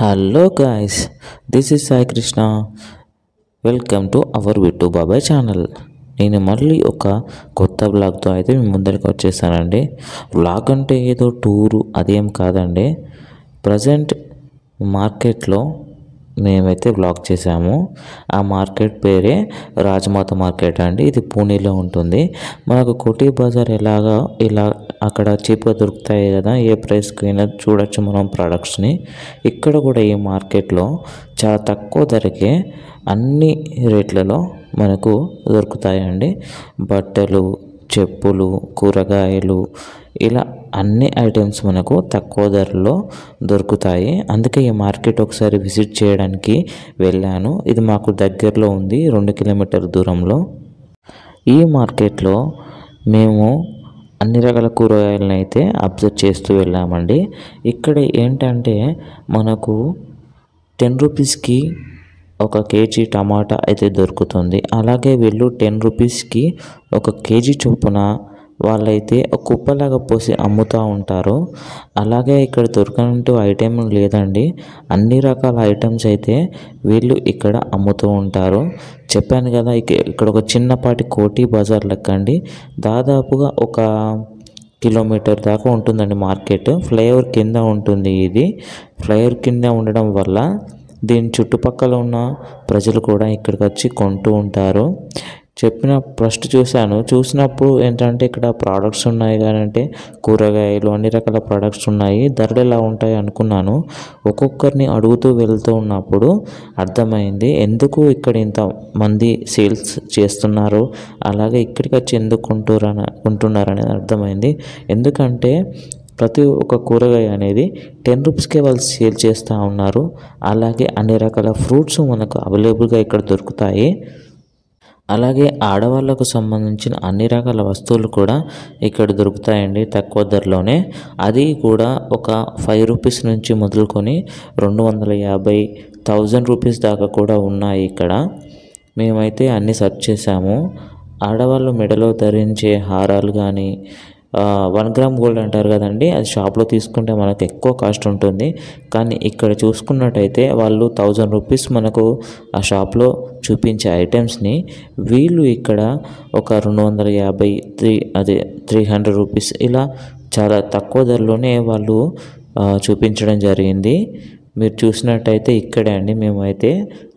hello guys this is Sai Krishna welcome to our Vittu Babai channel నేను మళ్ళీ ఒక కొత్త బ్లాగ్తో అయితే మీ ముందరికి వచ్చేసానండి బ్లాగ్ అంటే ఏదో టూరు అదేం కాదండి ప్రజెంట్ మార్కెట్లో మేమైతే బ్లాక్ చేసాము ఆ మార్కెట్ పేరే రాజమాత మార్కెట్ అండి ఇది పూణేలో ఉంటుంది మనకు కోటి బజార్ ఎలాగా ఇలా అక్కడ చీప్గా దొరుకుతాయి కదా ఏ ప్రైస్కి అయినా చూడొచ్చు మనం ప్రొడక్ట్స్ని ఇక్కడ కూడా ఈ మార్కెట్లో చాలా తక్కువ ధరకే అన్ని రేట్లలో మనకు దొరుకుతాయండి బట్టలు చెప్పులు కూరగాయలు ఇలా అన్ని ఐటమ్స్ మనకు తక్కువ ధరలో దొరుకుతాయి అందుకే ఈ మార్కెట్ ఒకసారి విజిట్ చేయడానికి వెళ్ళాను ఇది మాకు దగ్గరలో ఉంది రెండు కిలోమీటర్ దూరంలో ఈ మార్కెట్లో మేము అన్ని రకాల కూరగాయలను అయితే అబ్జర్వ్ చేస్తూ వెళ్ళామండి ఇక్కడ ఏంటంటే మనకు టెన్ రూపీస్కి ఒక కేజీ టమాటా అయితే దొరుకుతుంది అలాగే వీళ్ళు టెన్ రూపీస్కి ఒక కేజీ చొప్పున వాళ్ళైతే ఒక కుప్పలాగా పోసి అమ్ముతూ ఉంటారు అలాగే ఇక్కడ దొరకనంటూ ఐటెం లేదండి అన్ని రకాల ఐటమ్స్ అయితే వీళ్ళు ఇక్కడ అమ్ముతూ ఉంటారు చెప్పాను కదా ఇక్కడ ఒక చిన్నపాటి కోటి బజార్ లెక్కండి దాదాపుగా ఒక కిలోమీటర్ దాకా ఉంటుందండి మార్కెట్ ఫ్లైఓవర్ కింద ఉంటుంది ఇది ఫ్లైఓవర్ కింద ఉండడం వల్ల దీని చుట్టుపక్కల ఉన్న ప్రజలు కూడా ఇక్కడికి వచ్చి కొంటూ ఉంటారు చెప్పిన ఫస్ట్ చూశాను చూసినప్పుడు ఏంటంటే ఇక్కడ ప్రోడక్ట్స్ ఉన్నాయి కానీ అంటే కూరగాయలు అన్ని రకాల ప్రోడక్ట్స్ ఉన్నాయి ధరలు ఎలా ఉంటాయి అనుకున్నాను ఒక్కొక్కరిని అడుగుతూ వెళ్తూ ఉన్నప్పుడు అర్థమైంది ఎందుకు ఇక్కడ ఇంత మంది సేల్స్ చేస్తున్నారు అలాగే ఇక్కడికి వచ్చి ఎందుకు కొంటున్నారు కొంటున్నారు అనేది అర్థమైంది ఎందుకంటే ప్రతి ఒక్క కూరగాయ అనేది టెన్ రూపీస్కే వాళ్ళు సేల్ చేస్తూ ఉన్నారు అలాగే అన్ని రకాల ఫ్రూట్స్ మనకు అవైలబుల్గా ఇక్కడ దొరుకుతాయి అలాగే ఆడవాళ్ళకు సంబంధించిన అన్ని రకాల వస్తువులు కూడా ఇక్కడ దొరుకుతాయండి తక్కువ ధరలోనే అది కూడా ఒక ఫైవ్ రూపీస్ నుంచి మొదలుకొని రెండు వందల యాభై థౌజండ్ రూపీస్ దాకా కూడా ఉన్నాయి ఇక్కడ మేమైతే అన్నీ సెర్చ్ చేసాము ఆడవాళ్ళు మెడలో ధరించే హారాలు కానీ వన్ గ్రామ్ గోల్డ్ అంటారు కదండి అది షాప్లో తీసుకుంటే మనకు ఎక్కువ కాస్ట్ ఉంటుంది కానీ ఇక్కడ చూసుకున్నట్టయితే వాళ్ళు థౌజండ్ రూపీస్ మనకు ఆ షాప్లో చూపించే ఐటమ్స్ని వీళ్ళు ఇక్కడ ఒక రెండు వందల యాభై త్రీ అదే త్రీ హండ్రెడ్ రూపీస్ ఇలా చాలా తక్కువ ధరలోనే వాళ్ళు చూపించడం జరిగింది మీరు చూసినట్టయితే ఇక్కడే అండి మేమైతే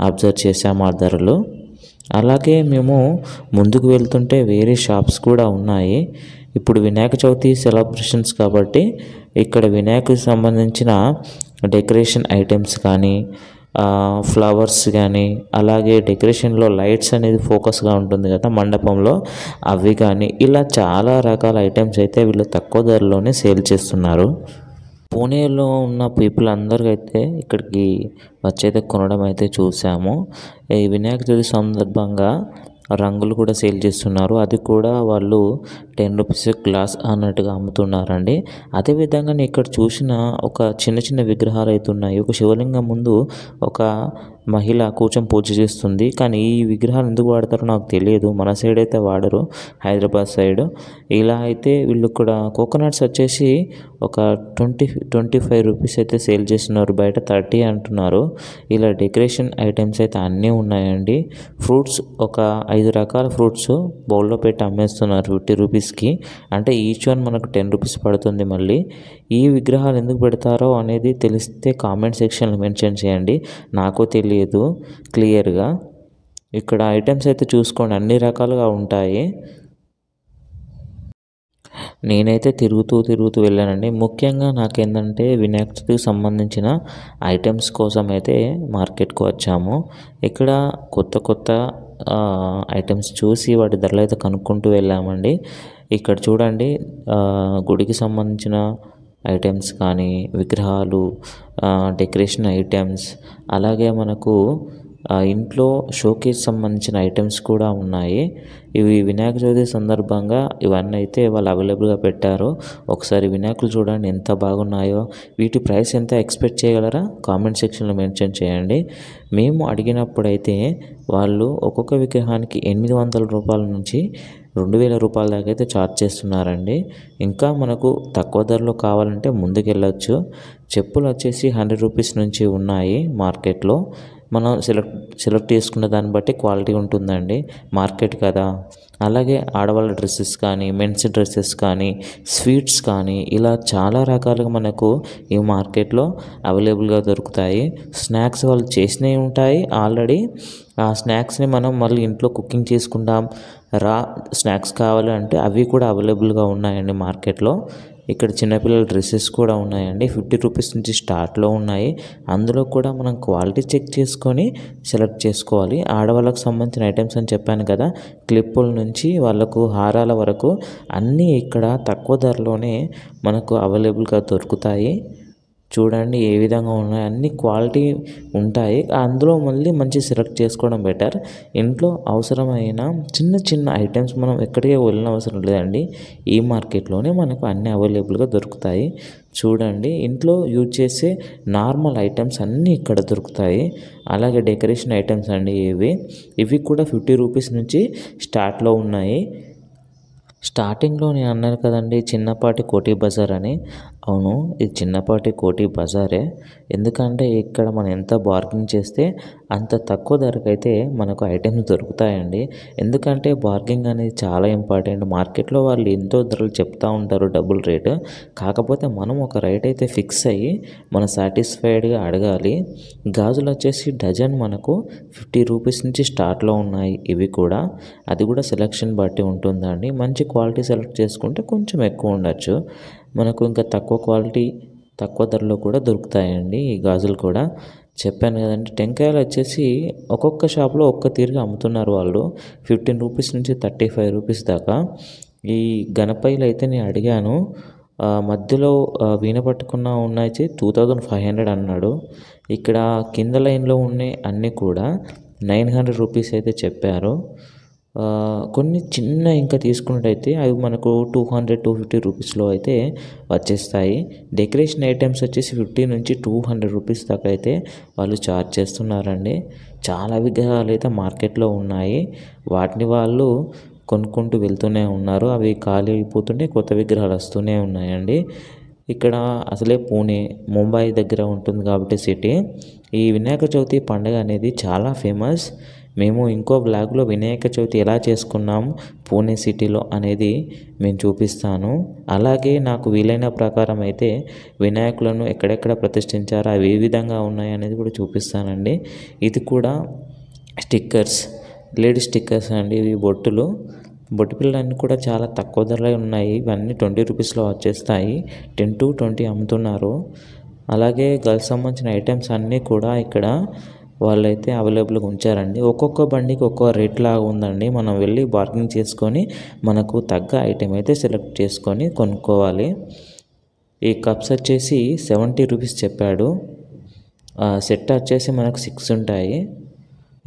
అబ్జర్వ్ చేసాము ఆ ధరలు అలాగే మేము ముందుకు వెళ్తుంటే వేరే షాప్స్ కూడా ఉన్నాయి ఇప్పుడు వినాయక చవితి సెలబ్రేషన్స్ కాబట్టి ఇక్కడ వినాయకు సంబంధించిన డెకరేషన్ ఐటమ్స్ కానీ ఫ్లవర్స్ కానీ అలాగే డెకరేషన్లో లైట్స్ అనేది ఫోకస్గా ఉంటుంది కదా మండపంలో అవి కానీ ఇలా చాలా రకాల ఐటమ్స్ అయితే వీళ్ళు తక్కువ ధరలోనే సేల్ చేస్తున్నారు పూణేలో ఉన్న పీపుల్ అందరికైతే ఇక్కడికి వచ్చైతే కొనడం అయితే చూసాము ఈ వినాయక చవితి సందర్భంగా రంగులు కూడా సేల్ చేస్తున్నారు అది కూడా వాళ్ళు టెన్ రూపీస్ గ్లాస్ అన్నట్టుగా అమ్ముతున్నారండి అదేవిధంగా నేను ఇక్కడ చూసిన ఒక చిన్న చిన్న విగ్రహాలు అయితే ఉన్నాయి ఒక శివలింగం ముందు ఒక మహిళ కూర్చొని పూజ చేస్తుంది కానీ ఈ విగ్రహాలు ఎందుకు వాడతారో నాకు తెలియదు మన సైడ్ అయితే వాడరు హైదరాబాద్ సైడ్ ఇలా అయితే వీళ్ళు కూడా కోకోనట్స్ వచ్చేసి ఒక ట్వంటీ ట్వంటీ ఫైవ్ రూపీస్ అయితే సేల్ చేస్తున్నారు బయట థర్టీ అంటున్నారు ఇలా డెకరేషన్ ఐటమ్స్ అయితే అన్నీ ఉన్నాయండి ఫ్రూట్స్ ఒక ఐదు రకాల ఫ్రూట్స్ బౌల్లో పెట్టి అమ్మేస్తున్నారు ఫిఫ్టీ రూపీస్కి అంటే ఈచ్ వన్ మనకు టెన్ రూపీస్ పడుతుంది మళ్ళీ ఈ విగ్రహాలు ఎందుకు పెడతారో అనేది తెలిస్తే కామెంట్ సెక్షన్లో మెన్షన్ చేయండి నాకు తెలియదు తెలియదు క్లియర్గా ఇక్కడ ఐటమ్స్ అయితే చూసుకోండి అన్ని రకాలుగా ఉంటాయి నేనైతే తిరుగుతూ తిరుగుతూ వెళ్ళానండి ముఖ్యంగా నాకేంటంటే ఏంటంటే చవితికి సంబంధించిన ఐటమ్స్ కోసం అయితే మార్కెట్కు వచ్చాము ఇక్కడ కొత్త కొత్త ఐటమ్స్ చూసి వాటి ధరలు అయితే కనుక్కుంటూ వెళ్ళామండి ఇక్కడ చూడండి గుడికి సంబంధించిన ఐటమ్స్ కానీ విగ్రహాలు డెకరేషన్ ఐటమ్స్ అలాగే మనకు ఇంట్లో షోకేస్ సంబంధించిన ఐటమ్స్ కూడా ఉన్నాయి ఇవి వినాయక చవితి సందర్భంగా ఇవన్నీ అయితే వాళ్ళు అవైలబుల్గా పెట్టారు ఒకసారి వినాయకులు చూడండి ఎంత బాగున్నాయో వీటి ప్రైస్ ఎంత ఎక్స్పెక్ట్ చేయగలరా కామెంట్ సెక్షన్లో మెన్షన్ చేయండి మేము అడిగినప్పుడైతే వాళ్ళు ఒక్కొక్క విగ్రహానికి ఎనిమిది వందల రూపాయల నుంచి రెండు వేల రూపాయల దాకా అయితే ఛార్జ్ చేస్తున్నారండి ఇంకా మనకు తక్కువ ధరలో కావాలంటే ముందుకెళ్ళచ్చు చెప్పులు వచ్చేసి హండ్రెడ్ రూపీస్ నుంచి ఉన్నాయి మార్కెట్లో మనం సెలెక్ట్ సెలెక్ట్ చేసుకున్న దాన్ని బట్టి క్వాలిటీ ఉంటుందండి మార్కెట్ కదా అలాగే ఆడవాళ్ళ డ్రెస్సెస్ కానీ మెన్స్ డ్రెస్సెస్ కానీ స్వీట్స్ కానీ ఇలా చాలా రకాలుగా మనకు ఈ మార్కెట్లో అవైలబుల్గా దొరుకుతాయి స్నాక్స్ వాళ్ళు చేసినవి ఉంటాయి ఆల్రెడీ ఆ స్నాక్స్ని మనం మళ్ళీ ఇంట్లో కుకింగ్ చేసుకుంటాం రా స్నాక్స్ కావాలంటే అవి కూడా అవైలబుల్గా ఉన్నాయండి మార్కెట్లో ఇక్కడ చిన్నపిల్లల డ్రెస్సెస్ కూడా ఉన్నాయండి ఫిఫ్టీ రూపీస్ నుంచి స్టార్ట్లో ఉన్నాయి అందులో కూడా మనం క్వాలిటీ చెక్ చేసుకొని సెలెక్ట్ చేసుకోవాలి ఆడవాళ్ళకు సంబంధించిన ఐటమ్స్ అని చెప్పాను కదా క్లిప్పుల నుంచి వాళ్ళకు హారాల వరకు అన్నీ ఇక్కడ తక్కువ ధరలోనే మనకు అవైలబుల్గా దొరుకుతాయి చూడండి ఏ విధంగా ఉన్నాయి అన్ని క్వాలిటీ ఉంటాయి అందులో మళ్ళీ మంచి సెలెక్ట్ చేసుకోవడం బెటర్ ఇంట్లో అవసరమైన చిన్న చిన్న ఐటమ్స్ మనం ఎక్కడికి వెళ్ళిన అవసరం లేదండి ఈ మార్కెట్లోనే మనకు అన్ని అవైలబుల్గా దొరుకుతాయి చూడండి ఇంట్లో యూజ్ చేసే నార్మల్ ఐటమ్స్ అన్నీ ఇక్కడ దొరుకుతాయి అలాగే డెకరేషన్ ఐటమ్స్ అండి ఇవి ఇవి కూడా ఫిఫ్టీ రూపీస్ నుంచి స్టార్ట్లో ఉన్నాయి స్టార్టింగ్లో నేను అన్నాను కదండి చిన్నపాటి కోటి బజార్ అని అవును ఇది చిన్నపాటి కోటి బజారే ఎందుకంటే ఇక్కడ మనం ఎంత బార్గింగ్ చేస్తే అంత తక్కువ అయితే మనకు ఐటమ్స్ దొరుకుతాయండి ఎందుకంటే బార్గింగ్ అనేది చాలా ఇంపార్టెంట్ మార్కెట్లో వాళ్ళు ఎంతో ధరలు చెప్తా ఉంటారు డబుల్ రేటు కాకపోతే మనం ఒక రేట్ అయితే ఫిక్స్ అయ్యి మనం సాటిస్ఫైడ్గా అడగాలి గాజులు వచ్చేసి డజన్ మనకు ఫిఫ్టీ రూపీస్ నుంచి స్టార్ట్లో ఉన్నాయి ఇవి కూడా అది కూడా సెలక్షన్ బట్టి ఉంటుందండి మంచి క్వాలిటీ సెలెక్ట్ చేసుకుంటే కొంచెం ఎక్కువ ఉండొచ్చు మనకు ఇంకా తక్కువ క్వాలిటీ తక్కువ ధరలో కూడా దొరుకుతాయండి ఈ గాజులు కూడా చెప్పాను కదండి టెంకాయలు వచ్చేసి ఒక్కొక్క షాప్లో ఒక్క తీరుగా అమ్ముతున్నారు వాళ్ళు ఫిఫ్టీన్ రూపీస్ నుంచి థర్టీ ఫైవ్ రూపీస్ దాకా ఈ గణపైలు అయితే నేను అడిగాను మధ్యలో వీణ పట్టుకున్న ఉన్నాయి టూ థౌజండ్ ఫైవ్ హండ్రెడ్ అన్నాడు ఇక్కడ కింద లైన్లో ఉన్నాయి అన్నీ కూడా నైన్ హండ్రెడ్ రూపీస్ అయితే చెప్పారు కొన్ని చిన్న ఇంకా తీసుకున్నట్టయితే అవి మనకు టూ హండ్రెడ్ టూ ఫిఫ్టీ రూపీస్లో అయితే వచ్చేస్తాయి డెకరేషన్ ఐటమ్స్ వచ్చేసి ఫిఫ్టీ నుంచి టూ హండ్రెడ్ రూపీస్ దాకా అయితే వాళ్ళు ఛార్జ్ చేస్తున్నారండి చాలా విగ్రహాలు అయితే మార్కెట్లో ఉన్నాయి వాటిని వాళ్ళు కొనుక్కుంటూ వెళ్తూనే ఉన్నారు అవి ఖాళీ అయిపోతుంటే కొత్త విగ్రహాలు వస్తూనే ఉన్నాయండి ఇక్కడ అసలే పూణే ముంబై దగ్గర ఉంటుంది కాబట్టి సిటీ ఈ వినాయక చవితి పండుగ అనేది చాలా ఫేమస్ మేము ఇంకో బ్లాగ్లో వినాయక చవితి ఎలా చేసుకున్నాము పూణే సిటీలో అనేది మేము చూపిస్తాను అలాగే నాకు వీలైన ప్రకారం అయితే వినాయకులను ఎక్కడెక్కడ ప్రతిష్ఠించారో అవి ఏ విధంగా ఉన్నాయి అనేది కూడా చూపిస్తానండి ఇది కూడా స్టిక్కర్స్ లేడీ స్టిక్కర్స్ అండి ఇవి బొట్టులు బొట్టు పిల్లలన్నీ కూడా చాలా తక్కువ ధరలో ఉన్నాయి ఇవన్నీ ట్వంటీ రూపీస్లో వచ్చేస్తాయి టెన్ టు ట్వంటీ అమ్ముతున్నారు అలాగే గర్ల్స్ సంబంధించిన ఐటమ్స్ అన్నీ కూడా ఇక్కడ వాళ్ళైతే అవైలబుల్గా ఉంచారండి ఒక్కొక్క బండికి ఒక్కొక్క రేట్ లాగా ఉందండి మనం వెళ్ళి బార్గింగ్ చేసుకొని మనకు తగ్గ ఐటెం అయితే సెలెక్ట్ చేసుకొని కొనుక్కోవాలి ఈ కప్స్ వచ్చేసి సెవెంటీ రూపీస్ చెప్పాడు సెట్ వచ్చేసి మనకు సిక్స్ ఉంటాయి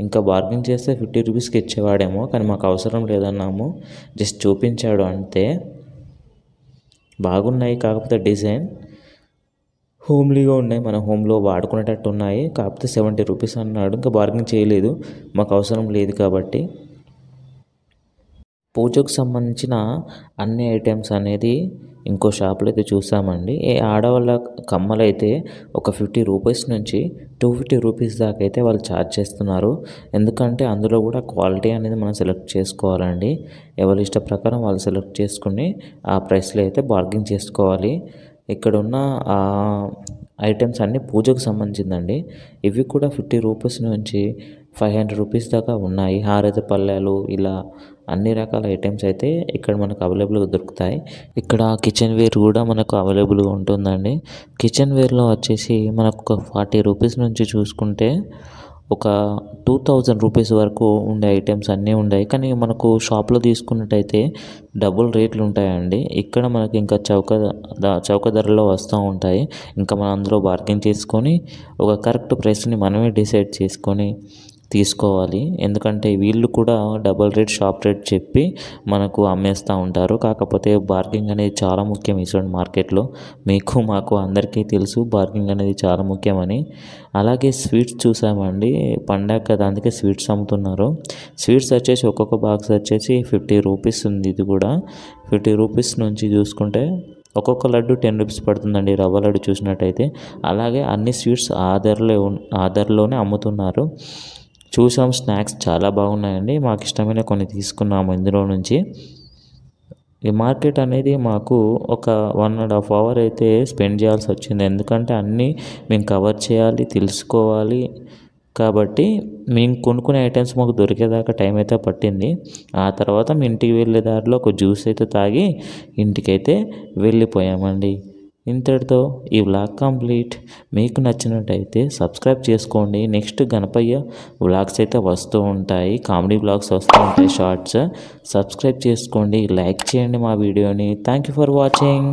ఇంకా బార్గింగ్ చేస్తే ఫిఫ్టీ రూపీస్కి ఇచ్చేవాడేమో కానీ మాకు అవసరం లేదన్నాము జస్ట్ చూపించాడు అంతే బాగున్నాయి కాకపోతే డిజైన్ హోమ్లీగా ఉన్నాయి మన హోమ్లో వాడుకునేటట్టు ఉన్నాయి కాకపోతే సెవెంటీ రూపీస్ అన్నాడు ఇంకా బార్గెన్ చేయలేదు మాకు అవసరం లేదు కాబట్టి పూజకు సంబంధించిన అన్ని ఐటమ్స్ అనేది ఇంకో షాప్లో అయితే చూసామండి ఏ ఆడవాళ్ళ కమ్మలు అయితే ఒక ఫిఫ్టీ రూపీస్ నుంచి టూ ఫిఫ్టీ రూపీస్ దాకా అయితే వాళ్ళు ఛార్జ్ చేస్తున్నారు ఎందుకంటే అందులో కూడా క్వాలిటీ అనేది మనం సెలెక్ట్ చేసుకోవాలండి ఎవరి ఇష్ట ప్రకారం వాళ్ళు సెలెక్ట్ చేసుకుని ఆ ప్రైస్లో అయితే బార్గింగ్ చేసుకోవాలి ఇక్కడ ఉన్న ఐటమ్స్ అన్ని పూజకు సంబంధించిందండి ఇవి కూడా ఫిఫ్టీ రూపీస్ నుంచి ఫైవ్ హండ్రెడ్ రూపీస్ దాకా ఉన్నాయి హారతి పల్లెలు ఇలా అన్ని రకాల ఐటమ్స్ అయితే ఇక్కడ మనకు అవైలబుల్గా దొరుకుతాయి ఇక్కడ కిచెన్ వేర్ కూడా మనకు అవైలబుల్గా ఉంటుందండి కిచెన్ వేర్లో వచ్చేసి మనకు ఒక ఫార్టీ రూపీస్ నుంచి చూసుకుంటే ఒక టూ థౌజండ్ రూపీస్ వరకు ఉండే ఐటమ్స్ అన్నీ ఉన్నాయి కానీ మనకు షాప్లో తీసుకున్నట్టయితే డబుల్ రేట్లు ఉంటాయండి ఇక్కడ మనకి ఇంకా చౌక చౌక ధరలో వస్తూ ఉంటాయి ఇంకా మనం అందులో బార్గెన్ చేసుకొని ఒక కరెక్ట్ ప్రైస్ని మనమే డిసైడ్ చేసుకొని తీసుకోవాలి ఎందుకంటే వీళ్ళు కూడా డబల్ రేట్ షాప్ రేట్ చెప్పి మనకు అమ్మేస్తూ ఉంటారు కాకపోతే బార్గింగ్ అనేది చాలా ముఖ్యం ఈస్టర్న్ మార్కెట్లో మీకు మాకు అందరికీ తెలుసు బార్గింగ్ అనేది చాలా ముఖ్యమని అలాగే స్వీట్స్ చూసామండి పండగ కదా అందుకే స్వీట్స్ అమ్ముతున్నారు స్వీట్స్ వచ్చేసి ఒక్కొక్క బాక్స్ వచ్చేసి ఫిఫ్టీ రూపీస్ ఉంది ఇది కూడా ఫిఫ్టీ రూపీస్ నుంచి చూసుకుంటే ఒక్కొక్క లడ్డు టెన్ రూపీస్ పడుతుందండి రవ్వ లడ్డు చూసినట్టయితే అలాగే అన్ని స్వీట్స్ ఆధార్లో ఆధార్లోనే అమ్ముతున్నారు చూసాం స్నాక్స్ చాలా బాగున్నాయండి మాకు ఇష్టమైన కొన్ని తీసుకున్నాము ఇందులో నుంచి ఈ మార్కెట్ అనేది మాకు ఒక వన్ అండ్ హాఫ్ అవర్ అయితే స్పెండ్ చేయాల్సి వచ్చింది ఎందుకంటే అన్నీ మేము కవర్ చేయాలి తెలుసుకోవాలి కాబట్టి మేము కొనుక్కునే ఐటమ్స్ మాకు దొరికేదాకా టైం అయితే పట్టింది ఆ తర్వాత మేము ఇంటికి వెళ్ళే దారిలో ఒక జ్యూస్ అయితే తాగి ఇంటికైతే వెళ్ళిపోయామండి ఇంతటితో ఈ వ్లాగ్ కంప్లీట్ మీకు నచ్చినట్టయితే సబ్స్క్రైబ్ చేసుకోండి నెక్స్ట్ గణపయ్య వ్లాగ్స్ అయితే వస్తూ ఉంటాయి కామెడీ వ్లాగ్స్ వస్తూ ఉంటాయి షార్ట్స్ సబ్స్క్రైబ్ చేసుకోండి లైక్ చేయండి మా వీడియోని థ్యాంక్ ఫర్ వాచింగ్